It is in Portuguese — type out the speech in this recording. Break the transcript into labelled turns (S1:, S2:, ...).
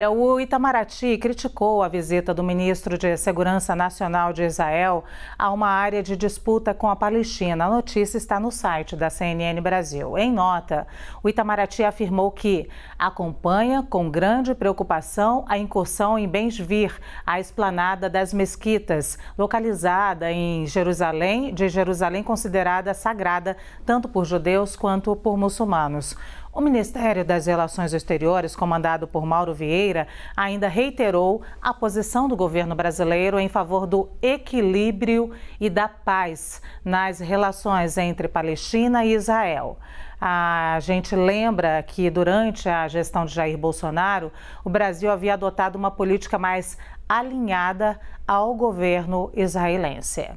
S1: É, o Itamaraty criticou a visita do ministro de Segurança Nacional de Israel a uma área de disputa com a Palestina. A notícia está no site da CNN Brasil. Em nota, o Itamaraty afirmou que acompanha com grande preocupação a incursão em Benjvir, a esplanada das mesquitas, localizada em Jerusalém, de Jerusalém considerada sagrada tanto por judeus quanto por muçulmanos. O Ministério das Relações Exteriores, comandado por Mauro Vieira, ainda reiterou a posição do governo brasileiro em favor do equilíbrio e da paz nas relações entre Palestina e Israel. A gente lembra que durante a gestão de Jair Bolsonaro, o Brasil havia adotado uma política mais alinhada ao governo israelense.